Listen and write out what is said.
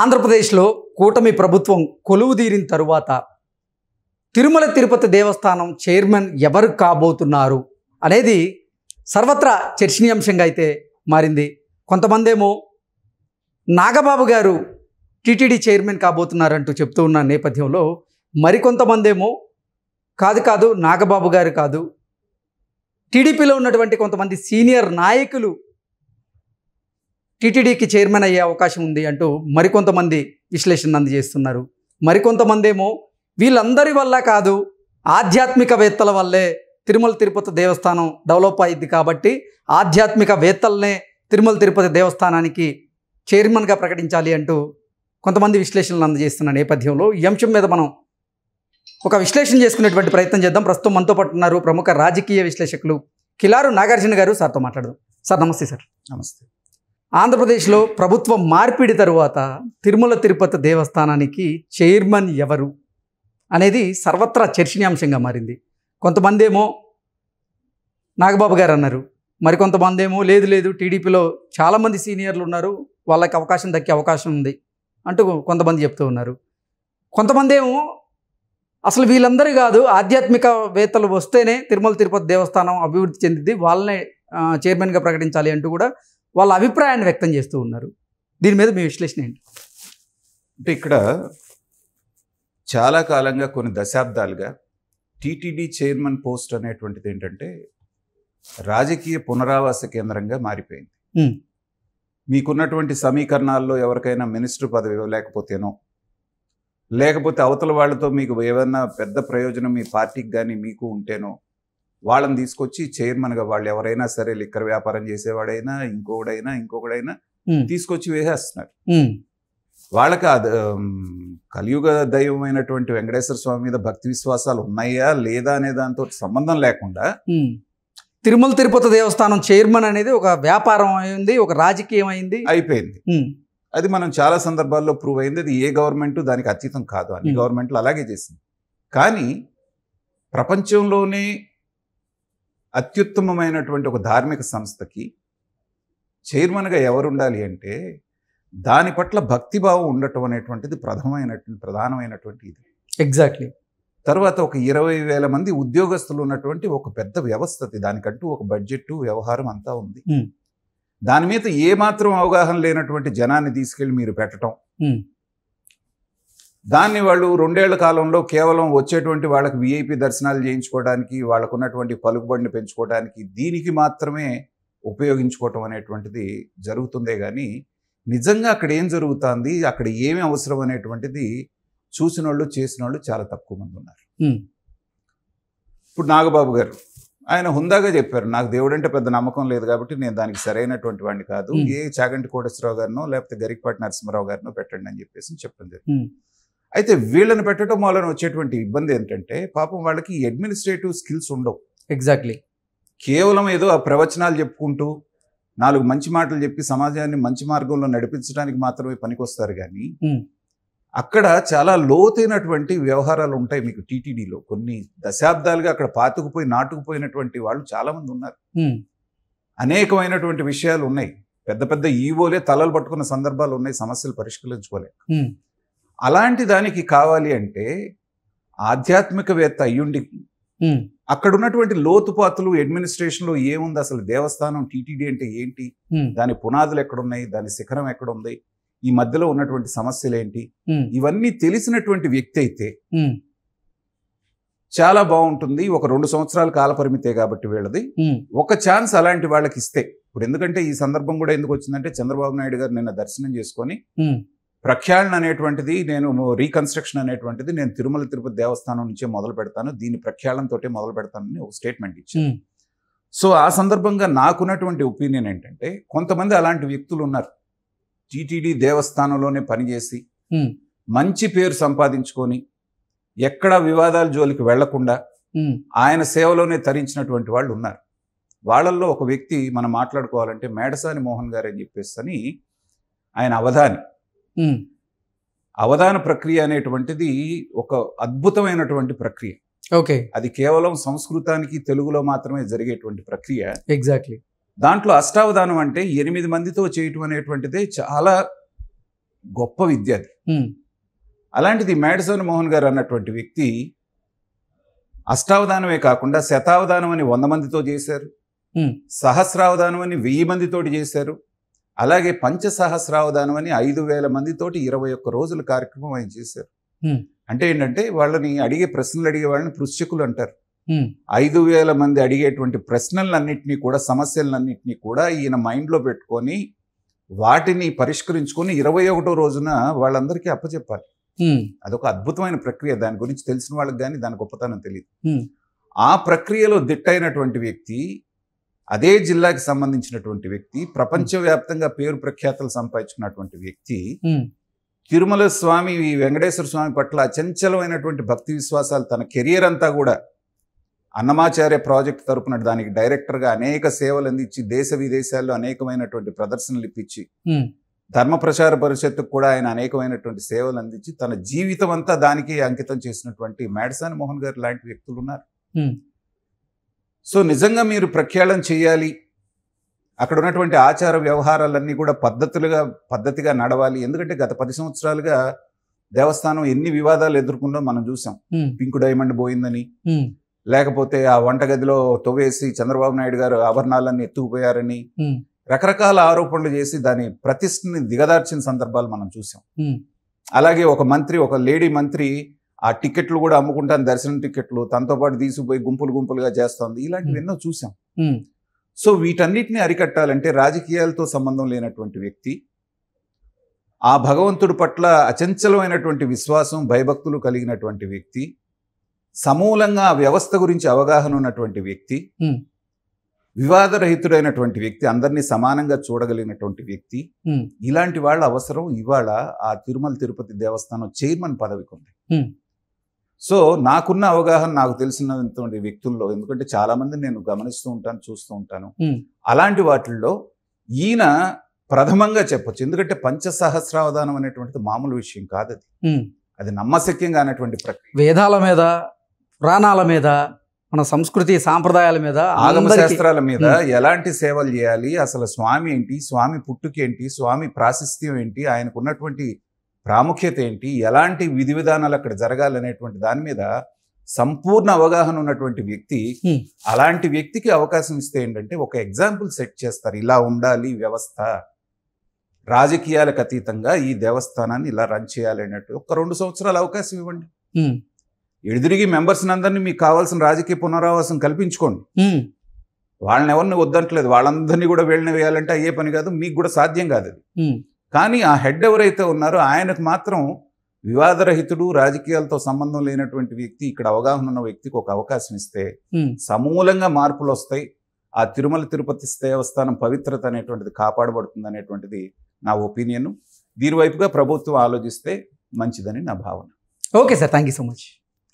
ఆంధ్రప్రదేశ్లో కూటమి ప్రభుత్వం కొలువుదీరిన తరువాత తిరుమల తిరుపతి దేవస్థానం చైర్మన్ ఎవరు కాబోతున్నారు అనేది సర్వత్రా చర్చనీయాంశంగా అయితే మారింది కొంతమందేమో నాగబాబు గారు టీటీడీ చైర్మన్ కాబోతున్నారంటూ చెప్తూ ఉన్న నేపథ్యంలో మరికొంతమందేమో కాదు కాదు నాగబాబు గారు కాదు టీడీపీలో ఉన్నటువంటి కొంతమంది సీనియర్ నాయకులు టీటీడీకి చైర్మన్ అయ్యే అవకాశం ఉంది అంటూ మరికొంతమంది విశ్లేషణ అందజేస్తున్నారు మరికొంతమందేమో వీళ్ళందరి వల్ల కాదు ఆధ్యాత్మికవేత్తల వల్లే తిరుమల తిరుపతి దేవస్థానం డెవలప్ అయింది కాబట్టి ఆధ్యాత్మికవేత్తలనే తిరుమల తిరుపతి దేవస్థానానికి చైర్మన్గా ప్రకటించాలి అంటూ కొంతమంది విశ్లేషణలు అందజేస్తున్న నేపథ్యంలో ఈ అంశం మీద మనం ఒక విశ్లేషణ చేసుకునేటువంటి ప్రయత్నం చేద్దాం ప్రస్తుతం మనతో పాటు ఉన్నారు ప్రముఖ రాజకీయ విశ్లేషకులు కిలారు నాగార్జున గారు సార్తో మాట్లాడదాం సార్ నమస్తే సార్ నమస్తే ఆంధ్రప్రదేశ్లో ప్రభుత్వ మార్పిడి తరువాత తిరుమల తిరుపతి దేవస్థానానికి చైర్మన్ ఎవరు అనేది సర్వత్రా చర్చనీయాంశంగా మారింది కొంతమంది ఏమో నాగబాబు గారు అన్నారు మరికొంతమంది ఏమో లేదు లేదు టీడీపీలో చాలామంది సీనియర్లు ఉన్నారు వాళ్ళకి అవకాశం దక్కే అవకాశం ఉంది అంటూ కొంతమంది చెప్తూ ఉన్నారు కొంతమంది ఏమో అసలు వీళ్ళందరూ కాదు ఆధ్యాత్మికవేత్తలు వస్తేనే తిరుమల తిరుపతి దేవస్థానం అభివృద్ధి చెందింది వాళ్ళనే చైర్మన్గా ప్రకటించాలి అంటూ కూడా వాళ్ళ అభిప్రాయాన్ని వ్యక్తం చేస్తూ ఉన్నారు దీని మీద మీ విశ్లేషణ ఏంటి అంటే ఇక్కడ చాలా కాలంగా కొన్ని దశాబ్దాలుగా టీటీడీ చైర్మన్ పోస్ట్ అనేటువంటిది ఏంటంటే రాజకీయ పునరావాస కేంద్రంగా మారిపోయింది మీకున్నటువంటి సమీకరణాల్లో ఎవరికైనా మినిస్టర్ పదవి లేకపోతేనో లేకపోతే అవతల వాళ్ళతో మీకు ఏమైనా పెద్ద ప్రయోజనం మీ పార్టీకి కానీ మీకు ఉంటేనో వాళ్ళని తీసుకొచ్చి చైర్మన్గా వాళ్ళు ఎవరైనా సరే లిక్కర్ వ్యాపారం చేసేవాడైనా ఇంకోడైనా ఇంకొకడైనా తీసుకొచ్చి వేసేస్తున్నారు వాళ్ళకి కలియుగ దైవమైనటువంటి వెంకటేశ్వర స్వామి మీద భక్తి విశ్వాసాలు ఉన్నాయా లేదా అనే దాంతో సంబంధం లేకుండా తిరుమల తిరుపతి దేవస్థానం చైర్మన్ అనేది ఒక వ్యాపారం అయింది ఒక రాజకీయం అయింది అయిపోయింది అది మనం చాలా సందర్భాల్లో ప్రూవ్ అయింది అది ఏ గవర్నమెంట్ దానికి అతీతం కాదు అన్ని గవర్నమెంట్లు అలాగే చేసింది కానీ ప్రపంచంలోనే అత్యుత్తమమైనటువంటి ఒక ధార్మిక సంస్థకి చైర్మన్గా ఎవరు ఉండాలి అంటే దాని పట్ల భక్తిభావం ఉండటం అనేటువంటిది ప్రథమైనటువంటి ప్రధానమైనటువంటి ఇది ఎగ్జాక్ట్లీ తర్వాత ఒక ఇరవై వేల మంది ఉద్యోగస్తులు ఉన్నటువంటి ఒక పెద్ద వ్యవస్థది దానికంటూ ఒక బడ్జెట్ వ్యవహారం అంతా ఉంది hmm. దాని మీద ఏమాత్రం అవగాహన లేనటువంటి జనాన్ని తీసుకెళ్ళి మీరు పెట్టడం hmm. దాన్ని వాళ్ళు రెండేళ్ల కాలంలో కేవలం వచ్చేటువంటి వాళ్ళకి విఐపి దర్శనాలు చేయించుకోవడానికి వాళ్ళకు ఉన్నటువంటి పలుకుబడిని పెంచుకోవడానికి దీనికి మాత్రమే ఉపయోగించుకోవటం అనేటువంటిది జరుగుతుందే కానీ నిజంగా అక్కడ ఏం జరుగుతుంది అక్కడ ఏమి అవసరం అనేటువంటిది చూసిన వాళ్ళు చేసిన వాళ్ళు చాలా తక్కువ మంది ఉన్నారు ఇప్పుడు నాగబాబు గారు ఆయన హుందాగా చెప్పారు నాకు దేవుడు అంటే పెద్ద నమ్మకం లేదు కాబట్టి నేను దానికి సరైనటువంటి వాడిని కాదు ఏ చాగంటి కోటేశ్వరరావు గారినో లేకపోతే గరికపాటి నరసింహరావు గారినో పెట్టండి అని చెప్పేసి చెప్పడం జరిగింది అయితే వీళ్ళని పెట్టడం వలన వచ్చేటువంటి ఇబ్బంది ఏంటంటే పాపం వాళ్ళకి అడ్మినిస్ట్రేటివ్ స్కిల్స్ ఉండవు ఎగ్జాక్ట్లీ కేవలం ఏదో ఆ ప్రవచనాలు చెప్పుకుంటూ నాలుగు మంచి మాటలు చెప్పి సమాజాన్ని మంచి మార్గంలో నడిపించడానికి మాత్రమే పనికొస్తారు కానీ hmm. అక్కడ చాలా లోతైనటువంటి వ్యవహారాలు ఉంటాయి మీకు టీటీడీలో కొన్ని దశాబ్దాలుగా అక్కడ పాతుకుపోయి నాటుకుపోయినటువంటి వాళ్ళు చాలా మంది ఉన్నారు hmm. అనేకమైనటువంటి విషయాలు ఉన్నాయి పెద్ద పెద్ద ఈవోలే తలలు పట్టుకున్న సందర్భాలు ఉన్నాయి సమస్యలు పరిష్కరించుకోలేక hmm. అలాంటి దానికి కావాలి అంటే ఆధ్యాత్మికవేత్త అయ్యుండి అక్కడ ఉన్నటువంటి లోతుపాతులు అడ్మినిస్ట్రేషన్ లో ఏముంది అసలు దేవస్థానం టీటీడీ అంటే ఏంటి దాని పునాదులు ఎక్కడున్నాయి దాని శిఖరం ఎక్కడుంది ఈ మధ్యలో ఉన్నటువంటి సమస్యలు ఏంటి ఇవన్నీ తెలిసినటువంటి వ్యక్తి అయితే చాలా బాగుంటుంది ఒక రెండు సంవత్సరాల కాలపరిమితే కాబట్టి వీళ్ళది ఒక ఛాన్స్ అలాంటి వాళ్ళకి ఇస్తే ఇప్పుడు ఎందుకంటే ఈ సందర్భం కూడా ఎందుకు వచ్చిందంటే చంద్రబాబు నాయుడు గారు నిన్న దర్శనం చేసుకొని ప్రఖ్యాళన అనేటువంటిది నేను రీకన్స్ట్రక్షన్ అనేటువంటిది నేను తిరుమల తిరుపతి దేవస్థానం నుంచే మొదలు పెడతాను దీని ప్రఖ్యాళనతో మొదలు పెడతానని ఒక స్టేట్మెంట్ ఇచ్చాను సో ఆ సందర్భంగా నాకున్నటువంటి ఒపీనియన్ ఏంటంటే కొంతమంది అలాంటి వ్యక్తులు ఉన్నారు టీటీడీ దేవస్థానంలోనే పనిచేసి మంచి పేరు సంపాదించుకొని ఎక్కడ వివాదాల జోలికి వెళ్లకుండా ఆయన సేవలోనే తరించినటువంటి వాళ్ళు ఉన్నారు వాళ్ళల్లో ఒక వ్యక్తి మనం మాట్లాడుకోవాలంటే మేడసాని మోహన్ గారు అని చెప్పేసి అని ఆయన అవధాని అవధాన ప్రక్రియ అనేటువంటిది ఒక అద్భుతమైనటువంటి ప్రక్రియ ఓకే అది కేవలం సంస్కృతానికి తెలుగులో మాత్రమే జరిగేటువంటి ప్రక్రియ ఎగ్జాక్ట్లీ దాంట్లో అష్టావధానం అంటే ఎనిమిది మందితో చేయటం అనేటువంటిదే చాలా గొప్ప విద్య అది అలాంటిది మేడసన్ మోహన్ గారు అన్నటువంటి వ్యక్తి అష్టావధానమే కాకుండా శతావధానం అని వంద మందితో చేశారు సహస్రావధానం అని వెయ్యి మందితోటి చేశారు అలాగే పంచ సహస్రావధానం అని ఐదు వేల మందితోటి ఇరవై ఒక్క రోజుల కార్యక్రమం ఆయన చేశారు అంటే ఏంటంటే వాళ్ళని అడిగే ప్రశ్నలు అడిగే వాళ్ళని పృశ్చకులు అంటారు ఐదు వేల మంది అడిగేటువంటి ప్రశ్నలన్నింటినీ కూడా సమస్యలన్నింటినీ కూడా ఈయన మైండ్లో పెట్టుకొని వాటిని పరిష్కరించుకొని ఇరవై ఒకటో రోజున వాళ్ళందరికీ అప్పచెప్పాలి అదొక అద్భుతమైన ప్రక్రియ దాని గురించి తెలిసిన వాళ్ళకి కానీ దాని గొప్పతనం తెలియదు ఆ ప్రక్రియలో దిట్టైనటువంటి వ్యక్తి అదే జిల్లాకి సంబంధించినటువంటి వ్యక్తి ప్రపంచవ్యాప్తంగా పేరు ప్రఖ్యాతలు సంపాదించుకున్నటువంటి వ్యక్తి తిరుమల స్వామి వెంకటేశ్వర స్వామి పట్ల అచంచలమైనటువంటి భక్తి విశ్వాసాలు తన కెరియర్ అంతా కూడా అన్నమాచార్య ప్రాజెక్ట్ తరపున దానికి డైరెక్టర్గా అనేక సేవలు అందించి దేశ విదేశాల్లో అనేకమైనటువంటి ప్రదర్శనలు ఇప్పించి ధర్మ ప్రచార పరిషత్తుకు కూడా ఆయన అనేకమైనటువంటి సేవలు అందించి తన జీవితం అంతా దానికి అంకితం చేసినటువంటి మేడసాని మోహన్ గారు లాంటి వ్యక్తులు ఉన్నారు సో నిజంగా మీరు ప్రఖ్యాళం చేయాలి అక్కడ ఉన్నటువంటి ఆచార వ్యవహారాలన్నీ కూడా పద్ధతులుగా పద్ధతిగా నడవాలి ఎందుకంటే గత పది సంవత్సరాలుగా దేవస్థానం ఎన్ని వివాదాలు ఎదుర్కొందో మనం చూసాం పింక్ డైమండ్ పోయిందని లేకపోతే ఆ వంటగదిలో తొవేసి చంద్రబాబు నాయుడు గారు ఆభరణాలన్నీ ఎత్తుకుపోయారని రకరకాల ఆరోపణలు చేసి దాని ప్రతిష్టని దిగదార్చిన సందర్భాలు మనం చూసాం అలాగే ఒక మంత్రి ఒక లేడీ మంత్రి ఆ టికెట్లు కూడా అమ్ముకుంటాను దర్శనం టికెట్లు తనతో పాటు తీసుకుపోయి గుంపులు గుంపులుగా చేస్తుంది ఇలాంటివి ఎన్నో చూసాం సో వీటన్నిటిని అరికట్టాలంటే రాజకీయాలతో సంబంధం లేనటువంటి వ్యక్తి ఆ భగవంతుడి పట్ల అచంచలమైనటువంటి విశ్వాసం భయభక్తులు కలిగినటువంటి వ్యక్తి సమూలంగా వ్యవస్థ గురించి అవగాహన ఉన్నటువంటి వ్యక్తి వివాదరహితుడైనటువంటి వ్యక్తి అందరినీ సమానంగా చూడగలిగినటువంటి వ్యక్తి ఇలాంటి వాళ్ళ అవసరం ఇవాళ ఆ తిరుమల తిరుపతి దేవస్థానం చైర్మన్ పదవికి ఉంది సో నాకున్న అవగాహన నాకు తెలిసినటువంటి వ్యక్తుల్లో ఎందుకంటే చాలామంది నేను గమనిస్తూ ఉంటాను చూస్తూ ఉంటాను అలాంటి వాటిల్లో ఈయన ప్రథమంగా చెప్పొచ్చు ఎందుకంటే పంచసహస్రావధానం అనేటువంటిది మామూలు విషయం కాదు అది అది నమ్మశక్యంగా అనేటువంటి ప్రక్రియ వేదాల మీద పురాణాల మీద మన సంస్కృతి సాంప్రదాయాల మీద ఆగమ శాస్త్రాల మీద ఎలాంటి సేవలు చేయాలి అసలు స్వామి ఏంటి స్వామి పుట్టుకేంటి స్వామి ప్రాశస్త్యం ఏంటి ఆయనకు ఉన్నటువంటి ప్రాముఖ్యత ఏంటి ఎలాంటి విధి విధానాలు అక్కడ జరగాలనేటువంటి దాని మీద సంపూర్ణ అవగాహన ఉన్నటువంటి వ్యక్తి అలాంటి వ్యక్తికి అవకాశం ఇస్తే ఏంటంటే ఒక ఎగ్జాంపుల్ సెట్ చేస్తారు ఇలా ఉండాలి వ్యవస్థ రాజకీయాలకు అతీతంగా ఈ దేవస్థానాన్ని ఇలా రన్ చేయాలి అన్నట్టు ఒక రెండు సంవత్సరాలు అవకాశం ఇవ్వండి ఎడిదిరిగి మెంబర్స్ అందరినీ మీకు కావాల్సిన రాజకీయ పునరావాసం కల్పించుకోండి వాళ్ళని ఎవరిని వద్దంటలేదు వాళ్ళందరినీ కూడా వీళ్ళని వేయాలంటే అయ్యే పని కాదు మీకు కూడా సాధ్యం కాదు అది కానీ ఆ హెడ్ ఎవరైతే ఉన్నారో ఆయనకు మాత్రం వివాదరహితుడు రాజకీయాలతో సంబంధం లేనటువంటి వ్యక్తి ఇక్కడ అవగాహన ఉన్న వ్యక్తికి ఒక అవకాశం ఇస్తే సమూలంగా మార్పులు వస్తాయి ఆ తిరుమల తిరుపతి దేవస్థానం పవిత్రత అనేటువంటిది కాపాడబడుతుంది అనేటువంటిది నా ఒపీనియన్ దీనివైపుగా వైపుగా ప్రభుత్వం ఆలోచిస్తే మంచిదని నా భావన okay sir thank so much